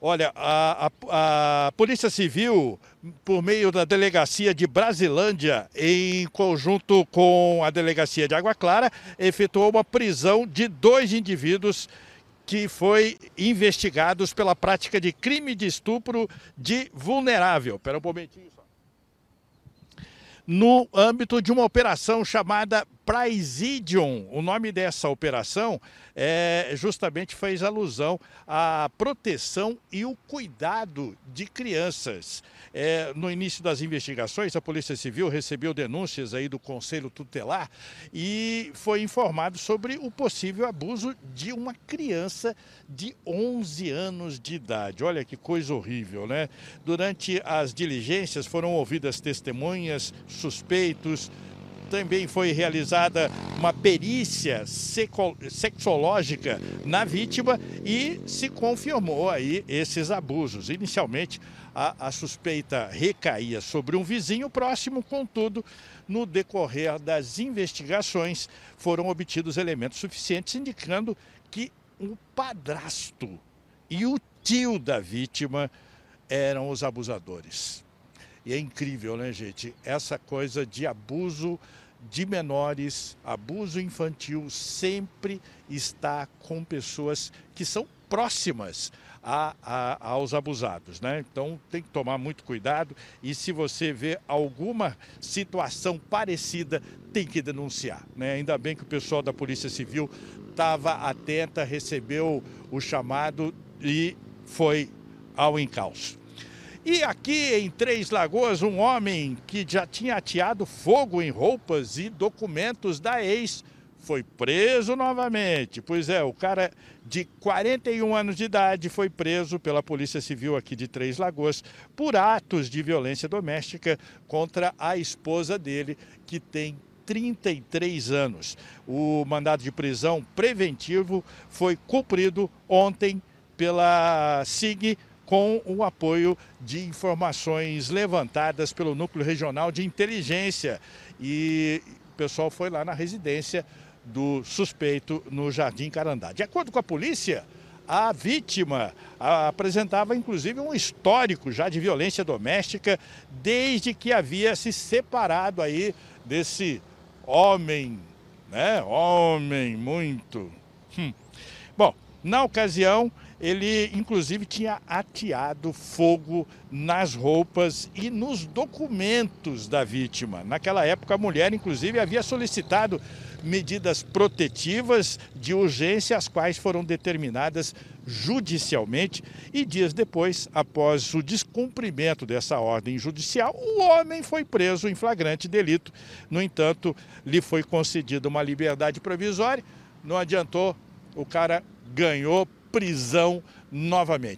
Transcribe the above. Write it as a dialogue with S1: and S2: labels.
S1: Olha, a, a, a, Polícia Civil, por meio da Delegacia de Brasilândia, em conjunto com a Delegacia de Água Clara, efetuou uma prisão de dois indivíduos que foi investigados pela prática de crime de estupro de vulnerável. Espera um momentinho só. No âmbito de uma operação chamada Praesidium. O nome dessa operação é, justamente fez alusão à proteção e o cuidado de crianças. É, no início das investigações, a Polícia Civil recebeu denúncias aí do Conselho Tutelar e foi informado sobre o possível abuso de uma criança de 11 anos de idade. Olha que coisa horrível, né? Durante as diligências foram ouvidas testemunhas, suspeitos, também foi realizada uma perícia sexológica na vítima e se confirmou aí esses abusos. Inicialmente, a, a suspeita recaía sobre um vizinho próximo, contudo, no decorrer das investigações, foram obtidos elementos suficientes indicando que o padrasto e o tio da vítima eram os abusadores. E é incrível, né, gente? Essa coisa de abuso de menores, abuso infantil, sempre está com pessoas que são próximas a, a, aos abusados, né? Então tem que tomar muito cuidado e se você vê alguma situação parecida, tem que denunciar, né? Ainda bem que o pessoal da Polícia Civil estava atenta, recebeu o chamado e foi ao encalço. E aqui em Três Lagoas, um homem que já tinha ateado fogo em roupas e documentos da ex foi preso novamente. Pois é, o cara de 41 anos de idade foi preso pela Polícia Civil aqui de Três Lagoas por atos de violência doméstica contra a esposa dele, que tem 33 anos. O mandado de prisão preventivo foi cumprido ontem pela SIG com o apoio de informações levantadas pelo Núcleo Regional de Inteligência. E o pessoal foi lá na residência do suspeito no Jardim Carandá. De acordo com a polícia, a vítima apresentava inclusive um histórico já de violência doméstica desde que havia se separado aí desse homem, né? Homem muito. Hum. Bom, na ocasião, ele, inclusive, tinha ateado fogo nas roupas e nos documentos da vítima. Naquela época, a mulher, inclusive, havia solicitado medidas protetivas de urgência, as quais foram determinadas judicialmente. E dias depois, após o descumprimento dessa ordem judicial, o homem foi preso em flagrante delito. No entanto, lhe foi concedida uma liberdade provisória. Não adiantou, o cara ganhou prisão novamente.